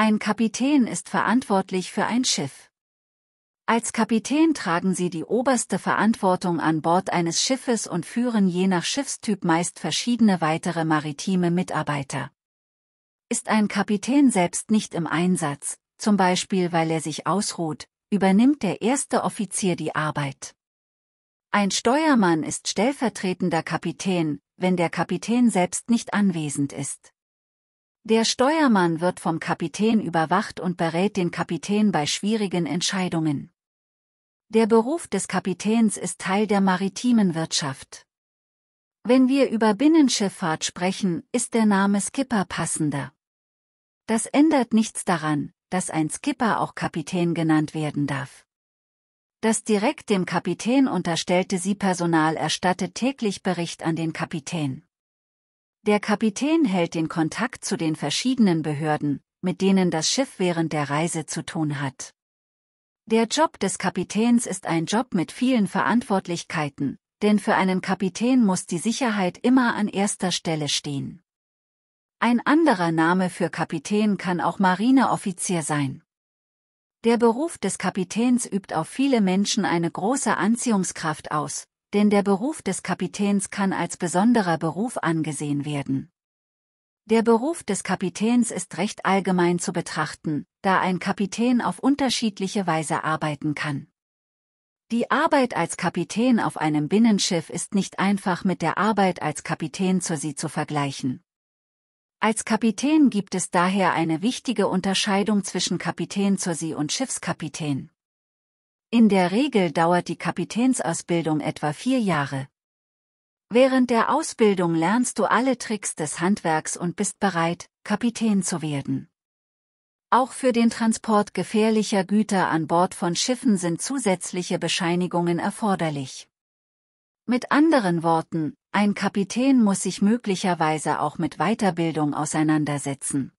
Ein Kapitän ist verantwortlich für ein Schiff. Als Kapitän tragen sie die oberste Verantwortung an Bord eines Schiffes und führen je nach Schiffstyp meist verschiedene weitere maritime Mitarbeiter. Ist ein Kapitän selbst nicht im Einsatz, zum Beispiel weil er sich ausruht, übernimmt der erste Offizier die Arbeit. Ein Steuermann ist stellvertretender Kapitän, wenn der Kapitän selbst nicht anwesend ist. Der Steuermann wird vom Kapitän überwacht und berät den Kapitän bei schwierigen Entscheidungen. Der Beruf des Kapitäns ist Teil der maritimen Wirtschaft. Wenn wir über Binnenschifffahrt sprechen, ist der Name Skipper passender. Das ändert nichts daran, dass ein Skipper auch Kapitän genannt werden darf. Das direkt dem Kapitän unterstellte Sie-Personal erstattet täglich Bericht an den Kapitän. Der Kapitän hält den Kontakt zu den verschiedenen Behörden, mit denen das Schiff während der Reise zu tun hat. Der Job des Kapitäns ist ein Job mit vielen Verantwortlichkeiten, denn für einen Kapitän muss die Sicherheit immer an erster Stelle stehen. Ein anderer Name für Kapitän kann auch Marineoffizier sein. Der Beruf des Kapitäns übt auf viele Menschen eine große Anziehungskraft aus, denn der Beruf des Kapitäns kann als besonderer Beruf angesehen werden. Der Beruf des Kapitäns ist recht allgemein zu betrachten, da ein Kapitän auf unterschiedliche Weise arbeiten kann. Die Arbeit als Kapitän auf einem Binnenschiff ist nicht einfach mit der Arbeit als Kapitän zur See zu vergleichen. Als Kapitän gibt es daher eine wichtige Unterscheidung zwischen Kapitän zur See und Schiffskapitän. In der Regel dauert die Kapitänsausbildung etwa vier Jahre. Während der Ausbildung lernst du alle Tricks des Handwerks und bist bereit, Kapitän zu werden. Auch für den Transport gefährlicher Güter an Bord von Schiffen sind zusätzliche Bescheinigungen erforderlich. Mit anderen Worten, ein Kapitän muss sich möglicherweise auch mit Weiterbildung auseinandersetzen.